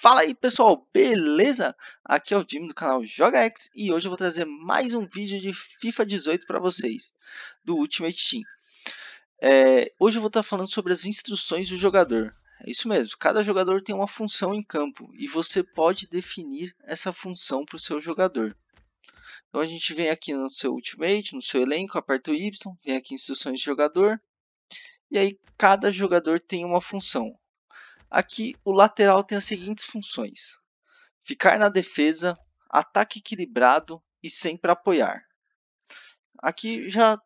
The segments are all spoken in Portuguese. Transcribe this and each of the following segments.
Fala aí pessoal, beleza? Aqui é o Jim do canal Joga X e hoje eu vou trazer mais um vídeo de FIFA 18 para vocês, do Ultimate Team. É, hoje eu vou estar tá falando sobre as instruções do jogador. É isso mesmo, cada jogador tem uma função em campo e você pode definir essa função para o seu jogador. Então a gente vem aqui no seu Ultimate, no seu elenco, aperta o Y, vem aqui em instruções de jogador. E aí cada jogador tem uma função. Aqui o lateral tem as seguintes funções: ficar na defesa, ataque equilibrado e sempre apoiar. Aqui já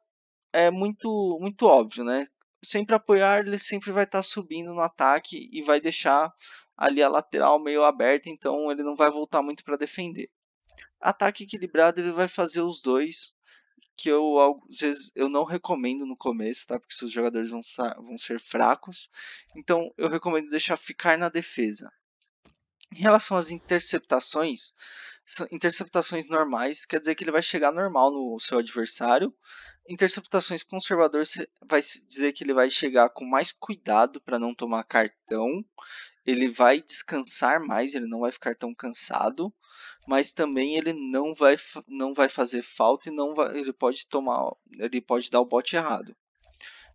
é muito muito óbvio, né? Sempre apoiar, ele sempre vai estar tá subindo no ataque e vai deixar ali a lateral meio aberta, então ele não vai voltar muito para defender. Ataque equilibrado, ele vai fazer os dois, que eu às vezes eu não recomendo no começo, tá? Porque seus jogadores vão, vão ser fracos. Então eu recomendo deixar ficar na defesa. Em relação às interceptações, interceptações normais, quer dizer que ele vai chegar normal no seu adversário. Interceptações conservadoras vai dizer que ele vai chegar com mais cuidado para não tomar cartão. Ele vai descansar mais, ele não vai ficar tão cansado mas também ele não vai, não vai fazer falta e não vai, ele pode tomar, ele pode dar o bote errado.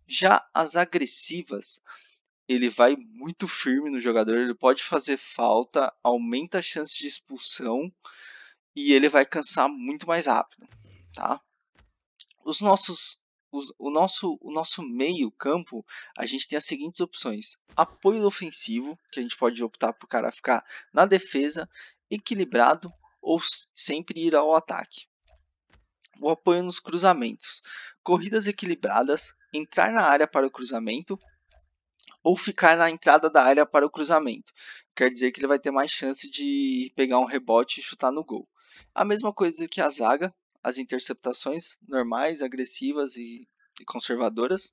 Já as agressivas, ele vai muito firme no jogador, ele pode fazer falta, aumenta a chance de expulsão e ele vai cansar muito mais rápido, tá? Os nossos o nosso o nosso meio campo, a gente tem as seguintes opções: apoio ofensivo, que a gente pode optar para o cara ficar na defesa equilibrado ou sempre ir ao ataque. O apoio nos cruzamentos. Corridas equilibradas, entrar na área para o cruzamento ou ficar na entrada da área para o cruzamento. Quer dizer que ele vai ter mais chance de pegar um rebote e chutar no gol. A mesma coisa que a zaga, as interceptações normais, agressivas e, e conservadoras.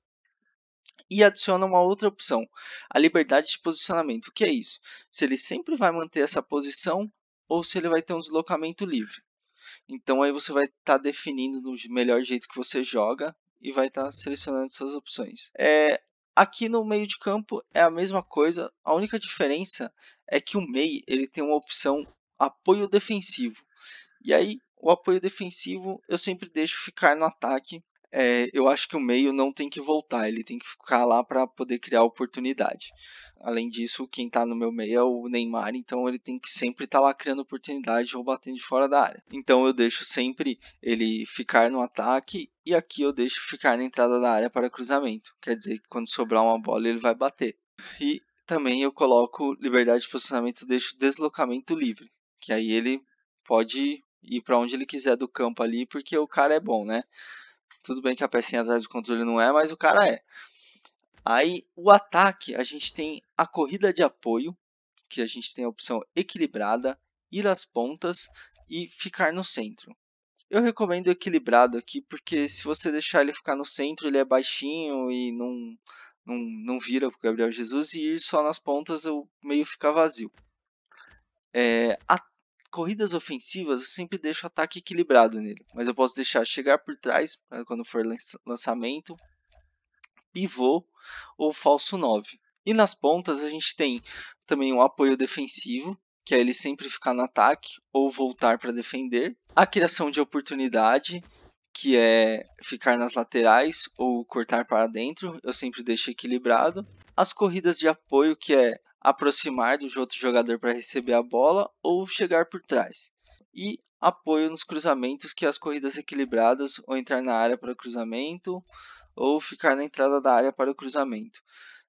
E adiciona uma outra opção, a liberdade de posicionamento. O que é isso? Se ele sempre vai manter essa posição, ou se ele vai ter um deslocamento livre. Então aí você vai estar tá definindo do melhor jeito que você joga e vai estar tá selecionando essas opções. É, aqui no meio de campo é a mesma coisa, a única diferença é que o MEI ele tem uma opção apoio defensivo. E aí o apoio defensivo eu sempre deixo ficar no ataque é, eu acho que o meio não tem que voltar, ele tem que ficar lá para poder criar oportunidade. Além disso, quem está no meu meio é o Neymar, então ele tem que sempre estar tá lá criando oportunidade ou batendo de fora da área. Então eu deixo sempre ele ficar no ataque e aqui eu deixo ficar na entrada da área para cruzamento. Quer dizer que quando sobrar uma bola ele vai bater. E também eu coloco liberdade de posicionamento, deixo deslocamento livre, que aí ele pode ir para onde ele quiser do campo ali, porque o cara é bom, né? Tudo bem que a pecinha atrás do controle não é, mas o cara é. Aí o ataque, a gente tem a corrida de apoio, que a gente tem a opção equilibrada, ir às pontas e ficar no centro. Eu recomendo equilibrado aqui, porque se você deixar ele ficar no centro, ele é baixinho e não, não, não vira para o Gabriel Jesus, e ir só nas pontas o meio fica vazio. É, corridas ofensivas, eu sempre deixo o ataque equilibrado nele. Mas eu posso deixar chegar por trás, né, quando for lançamento, pivô ou falso 9. E nas pontas a gente tem também um apoio defensivo, que é ele sempre ficar no ataque ou voltar para defender. A criação de oportunidade, que é ficar nas laterais ou cortar para dentro, eu sempre deixo equilibrado. As corridas de apoio, que é aproximar do outro jogador para receber a bola ou chegar por trás. E apoio nos cruzamentos, que é as corridas equilibradas, ou entrar na área para o cruzamento, ou ficar na entrada da área para o cruzamento.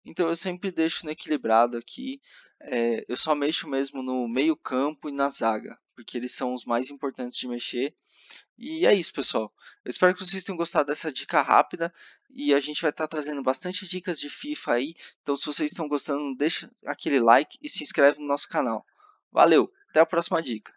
Então eu sempre deixo no equilibrado aqui, é, eu só mexo mesmo no meio campo e na zaga, porque eles são os mais importantes de mexer e é isso, pessoal. Eu espero que vocês tenham gostado dessa dica rápida e a gente vai estar tá trazendo bastante dicas de FIFA aí. Então, se vocês estão gostando, deixa aquele like e se inscreve no nosso canal. Valeu, até a próxima dica.